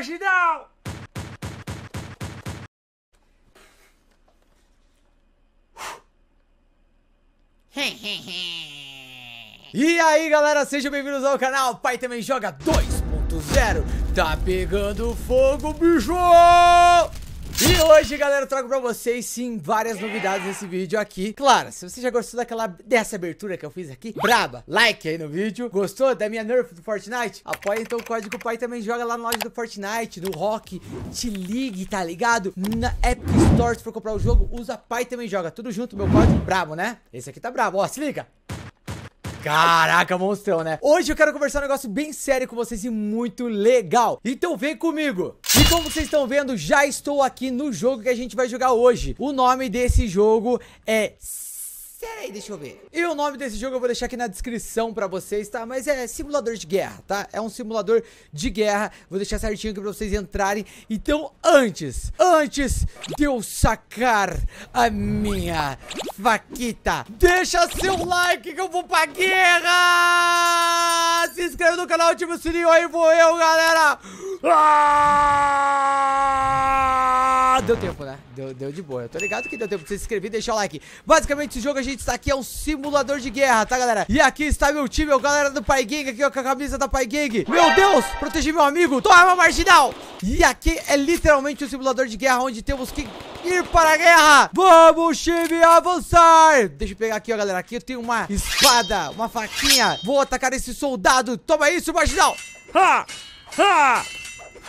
marginal! e aí galera, sejam bem-vindos ao canal Pai Também Joga 2.0 Tá pegando fogo, bicho! E hoje, galera, eu trago pra vocês, sim, várias novidades nesse vídeo aqui. Claro, se você já gostou daquela, dessa abertura que eu fiz aqui, braba, like aí no vídeo. Gostou da minha nerf do Fortnite? Apoia então o código PAI também, joga lá na loja do Fortnite, no Rock, te ligue, tá ligado? Na App Store, se for comprar o jogo, usa PAI também joga. Tudo junto, meu código, brabo, né? Esse aqui tá brabo, ó, se liga. Caraca, monstrão, né? Hoje eu quero conversar um negócio bem sério com vocês e muito legal. Então vem comigo! E como vocês estão vendo, já estou aqui no jogo que a gente vai jogar hoje. O nome desse jogo é Sério aí, deixa eu ver. E o nome desse jogo eu vou deixar aqui na descrição pra vocês, tá? Mas é simulador de guerra, tá? É um simulador de guerra. Vou deixar certinho aqui pra vocês entrarem. Então, antes, antes de eu sacar a minha faquita, deixa seu like que eu vou pra guerra! Se inscreve no canal, ativa o sininho, aí vou eu, galera! Ah! Deu tempo, né? Deu, deu de boa. Eu tô ligado que deu tempo de você se inscrever e deixar o like. Basicamente, esse jogo a gente está aqui é um simulador de guerra, tá, galera? E aqui está meu time, a galera do Pai Gang, aqui ó, com a camisa da Pai Gang. Meu Deus, protegi meu amigo. Toma, marginal. E aqui é literalmente um simulador de guerra, onde temos que ir para a guerra. Vamos, time, avançar. Deixa eu pegar aqui, ó, galera. Aqui eu tenho uma espada, uma faquinha. Vou atacar esse soldado. Toma isso, marginal. Ha! Ha!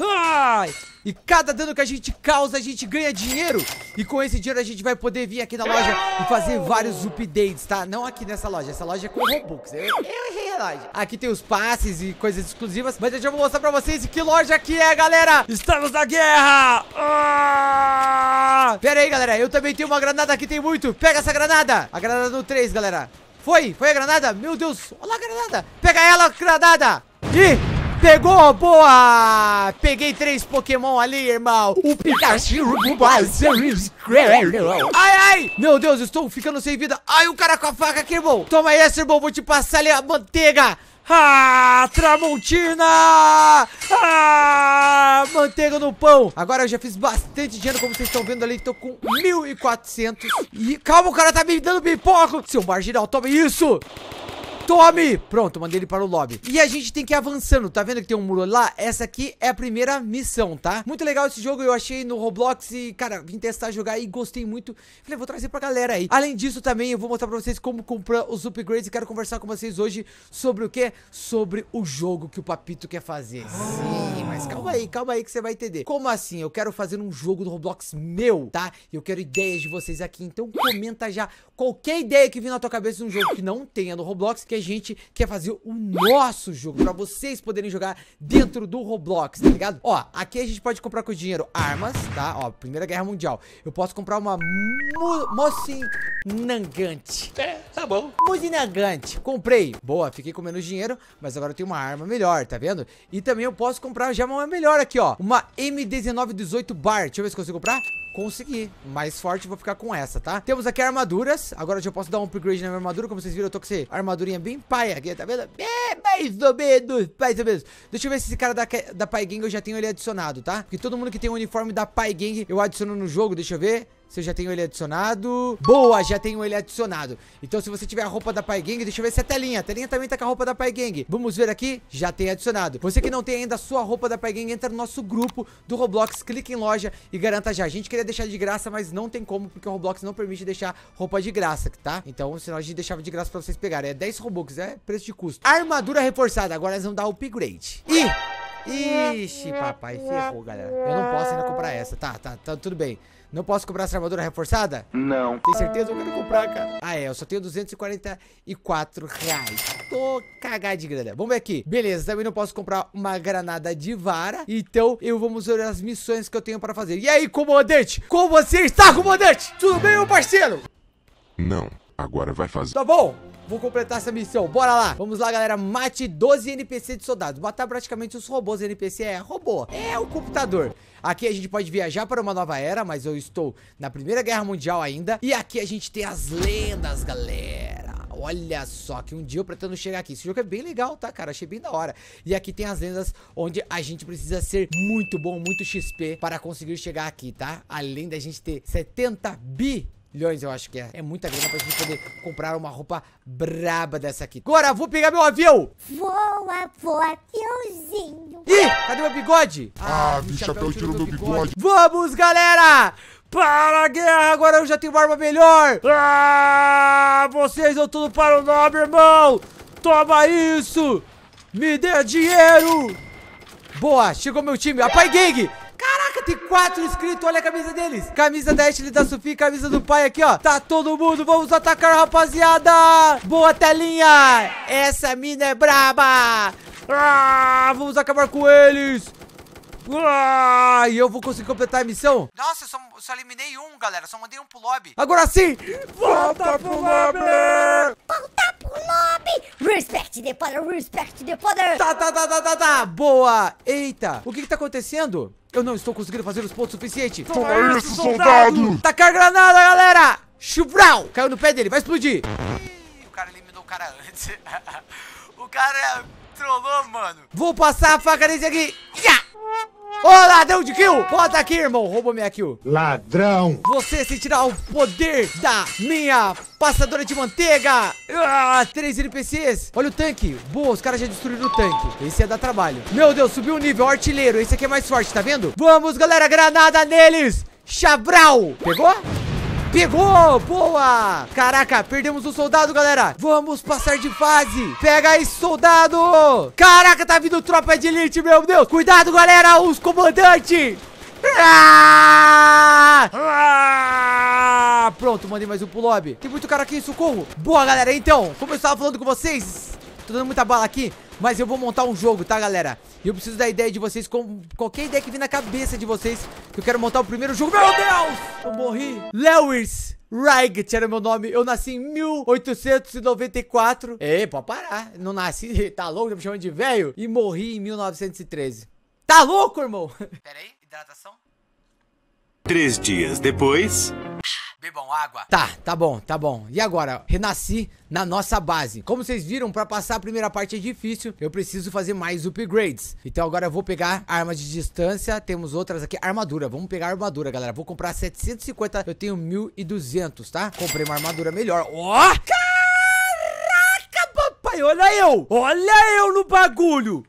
Ha! E cada dano que a gente causa, a gente ganha dinheiro. E com esse dinheiro a gente vai poder vir aqui na loja e fazer vários updates, tá? Não aqui nessa loja, essa loja é com Robux. Eu, errei a loja. Aqui tem os passes e coisas exclusivas. Mas eu já vou mostrar pra vocês que loja aqui é, galera. Estamos na guerra! Ah! Pera aí, galera. Eu também tenho uma granada aqui, tem muito. Pega essa granada. A granada no 3, galera. Foi, foi a granada. Meu Deus. Olha lá a granada. Pega ela, granada. Ih, Pegou, boa! Peguei três Pokémon ali, irmão. O Pikachu o Ai, ai! Meu Deus, estou ficando sem vida. Ai, o cara com a faca aqui, irmão. Toma essa, irmão. Vou te passar ali a manteiga. Ah, Tramontina! Ah, manteiga no pão. Agora eu já fiz bastante dinheiro, como vocês estão vendo ali. Tô com 1.400. E calma, o cara tá me dando pipoco. Seu marginal, toma isso. Tome! Pronto, mandei ele para o lobby. E a gente tem que ir avançando, tá vendo que tem um muro lá? Essa aqui é a primeira missão, tá? Muito legal esse jogo, eu achei no Roblox e, cara, vim testar jogar e gostei muito. Falei, vou trazer pra galera aí. Além disso, também eu vou mostrar pra vocês como comprar os upgrades e quero conversar com vocês hoje sobre o quê? Sobre o jogo que o Papito quer fazer. Ah. Sim, mas calma aí, calma aí que você vai entender. Como assim? Eu quero fazer um jogo do Roblox meu, tá? Eu quero ideias de vocês aqui, então comenta já qualquer ideia que vir na tua cabeça de um jogo que não tenha no Roblox, que a gente quer fazer o nosso jogo, pra vocês poderem jogar dentro do Roblox, tá ligado? Ó, aqui a gente pode comprar com dinheiro armas, tá? Ó, Primeira Guerra Mundial. Eu posso comprar uma mocinangante. É, tá bom. Mocinangante. Comprei. Boa, fiquei com menos dinheiro, mas agora eu tenho uma arma melhor, tá vendo? E também eu posso comprar já uma melhor aqui, ó. Uma M1918 Bar. Deixa eu ver se consigo comprar consegui. Mais forte, vou ficar com essa, tá? Temos aqui armaduras. Agora já posso dar um upgrade na minha armadura. Como vocês viram, eu tô com essa armadurinha bem paia aqui, tá vendo? É, mais ou menos, mais ou menos. Deixa eu ver se esse cara da, da Pai Gang eu já tenho ele adicionado, tá? Porque todo mundo que tem o um uniforme da Pai Gang eu adiciono no jogo, deixa eu ver. Se eu já tenho ele adicionado. Boa, já tenho ele adicionado. Então, se você tiver a roupa da Pai Gang, deixa eu ver se é a telinha. A telinha também tá com a roupa da Pai Gang. Vamos ver aqui. Já tem adicionado. Você que não tem ainda a sua roupa da Pai Gang, entra no nosso grupo do Roblox, clique em loja e garanta já. A gente queria deixar de graça, mas não tem como, porque o Roblox não permite deixar roupa de graça, tá? Então, senão a gente deixava de graça pra vocês pegarem. É 10 Robux, é preço de custo. Armadura reforçada, agora eles vão dar upgrade. E... Ixi, papai, ferrou, galera. Eu não posso ainda comprar essa. Tá, tá, tá, tudo bem. Não posso comprar essa armadura reforçada? Não. Tem certeza? Eu quero comprar, cara. Ah, é, eu só tenho 244 reais. Tô cagado de grana. Vamos ver aqui. Beleza, também não posso comprar uma granada de vara. Então, eu vamos ver as missões que eu tenho pra fazer. E aí, comandante? Como você está, comandante? Tudo bem, meu parceiro? Não. Agora vai fazer. Tá bom, Vou completar essa missão, bora lá Vamos lá, galera, mate 12 NPC de soldados Matar praticamente os robôs NPC é robô É o computador Aqui a gente pode viajar para uma nova era Mas eu estou na primeira guerra mundial ainda E aqui a gente tem as lendas, galera Olha só, que um dia eu pretendo chegar aqui Esse jogo é bem legal, tá, cara? Achei bem da hora E aqui tem as lendas onde a gente precisa ser muito bom, muito XP Para conseguir chegar aqui, tá? Além da gente ter 70 bi milhões, eu acho que é. É muita grana pra gente poder comprar uma roupa braba dessa aqui. Agora, vou pegar meu avião! Voa, voa, aviãozinho. Ih, cadê meu bigode? Ah, ah chapéu tirou meu bigode. bigode. Vamos, galera! Para a guerra, agora eu já tenho uma arma melhor! Ah, vocês dão tudo para o nobre, irmão! Toma isso! Me dê dinheiro! Boa, chegou meu time. Apai Gang! Caraca, tem quatro inscritos, olha a camisa deles. Camisa da Ashley, da Sufi, camisa do pai aqui, ó. Tá todo mundo, vamos atacar, rapaziada. Boa telinha. Essa mina é braba. Ah, vamos acabar com eles. E eu vou conseguir completar a missão? Nossa, eu só, só eliminei um, galera. Só mandei um pro lobby. Agora sim! Volta, Volta pro lobby! Volta pro lobby! Respect the power, respect the power! Tá, tá, tá, tá, tá, tá! Boa! Eita! O que que tá acontecendo? Eu não estou conseguindo fazer os pontos suficientes. Toma tá é isso, soldado! soldado. Tacar granada, galera! Chubral! Caiu no pé dele, vai explodir! Ih, o cara eliminou o cara antes. o cara trollou, mano. Vou passar a faca nesse aqui. Yeah! Ô, ladrão de kill! Volta aqui, irmão. Roubou minha kill. Ladrão! Você se tirar o poder da minha passadora de manteiga! Ah, três NPCs. Olha o tanque. Boa, os caras já destruíram o tanque. Esse ia dar trabalho. Meu Deus, subiu o nível. Artilheiro. Esse aqui é mais forte, tá vendo? Vamos, galera. Granada neles! Chabral! Pegou? Pegou! Boa! Caraca, perdemos o soldado, galera. Vamos passar de fase. Pega esse soldado! Caraca, tá vindo tropa de elite, meu Deus. Cuidado, galera, os comandantes. Ah! Ah! Pronto, mandei mais um pro lobby. Tem muito cara aqui em socorro. Boa, galera. Então, como eu estava falando com vocês, tô dando muita bala aqui. Mas eu vou montar um jogo, tá, galera? E eu preciso da ideia de vocês, com qualquer ideia que vir na cabeça de vocês, que eu quero montar o primeiro jogo. Meu Deus! Eu morri. Lewis. Rygat era meu nome. Eu nasci em 1894. Ei, é, pode parar. Não nasci, tá louco? Tá me chamando de velho? E morri em 1913. Tá louco, irmão? Pera aí, hidratação. Três dias depois bebam água. Tá, tá bom, tá bom. E agora, renasci na nossa base. Como vocês viram, pra passar a primeira parte é difícil, eu preciso fazer mais upgrades. Então agora eu vou pegar armas de distância, temos outras aqui, armadura. Vamos pegar armadura, galera. Vou comprar 750, eu tenho 1.200, tá? Comprei uma armadura melhor. Ó, oh! Caraca, papai, olha eu! Olha eu no bagulho!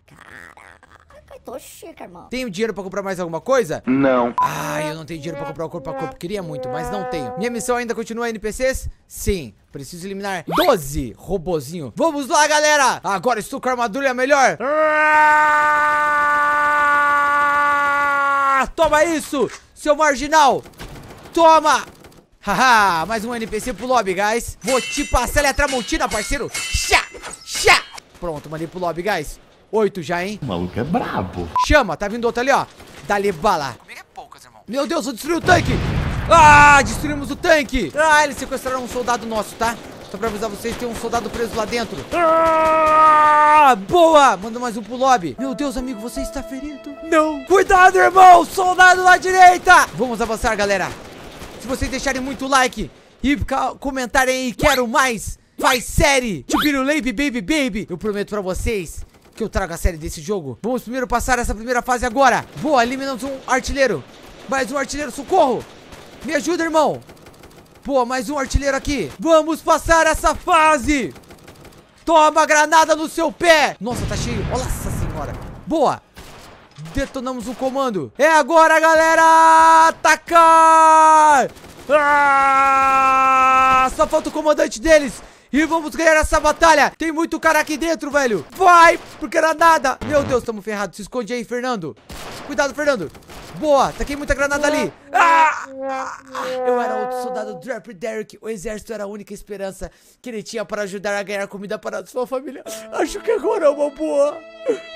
tô chica, irmão. Tenho dinheiro pra comprar mais alguma coisa? Não. Ah, eu não tenho dinheiro pra comprar o corpo a corpo. Queria muito, mas não tenho. Minha missão ainda continua NPCs? Sim. Preciso eliminar 12 robozinho. Vamos lá, galera. Agora estou com a armadura melhor. Ah, toma isso, seu marginal. Toma. Haha, mais um NPC pro lobby, guys. Vou te passar a é tramontina, parceiro. Xá, xá. Pronto, mandei pro lobby, guys. Oito já, hein? O maluco é brabo. Chama, tá vindo outro ali, ó. Dá-lhe bala. Comigo é poucas, irmão. Meu Deus, eu destruí o tanque. Ah, destruímos o tanque. Ah, eles sequestraram um soldado nosso, tá? Só pra avisar vocês, tem um soldado preso lá dentro. Ah, boa! Manda mais um pro lobby. Meu Deus, amigo, você está ferido. Não. Cuidado, irmão! Soldado lá direita! Vamos avançar, galera. Se vocês deixarem muito like e comentarem aí, quero mais, faz série de baby, Baby Baby, eu prometo pra vocês que eu trago a série desse jogo. Vamos primeiro passar essa primeira fase agora. Boa, eliminamos um artilheiro. Mais um artilheiro, socorro. Me ajuda, irmão. Boa, mais um artilheiro aqui. Vamos passar essa fase. Toma granada no seu pé. Nossa, tá cheio. Nossa senhora. Boa. Detonamos o comando. É agora, galera. Atacar. Ah! Só falta o comandante deles. E vamos ganhar essa batalha. Tem muito cara aqui dentro, velho. Vai, porque era nada Meu Deus, estamos ferrados. Se esconde aí, Fernando. Cuidado, Fernando. Boa, taquei muita granada ali. Ah! Eu era outro soldado Drap Derrick. O exército era a única esperança que ele tinha para ajudar a ganhar comida para sua família. Acho que agora é uma boa.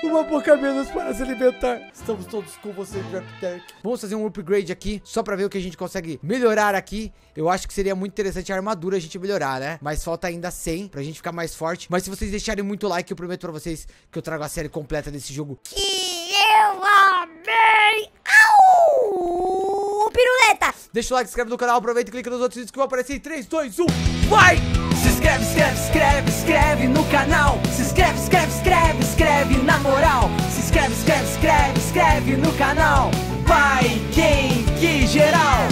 Uma boca menos para se alimentar. Estamos todos com você, Drap Derrick. Vamos fazer um upgrade aqui, só para ver o que a gente consegue melhorar aqui. Eu acho que seria muito interessante a armadura a gente melhorar, né? Mas falta ainda 100 para a gente ficar mais forte. Mas se vocês deixarem muito like, eu prometo para vocês que eu trago a série completa desse jogo. Que eu amo! Ai! Au! Piruleta! Deixa o like, se inscreve no canal, aproveita e clica nos outros vídeos que vão aparecer em 3, 2, 1, vai! Se inscreve, inscreve, inscreve, inscreve no canal Se inscreve, inscreve, inscreve, inscreve na moral Se inscreve, inscreve, inscreve, inscreve no canal Vai, quem, que geral!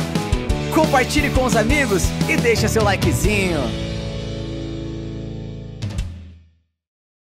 Compartilhe com os amigos e deixa seu likezinho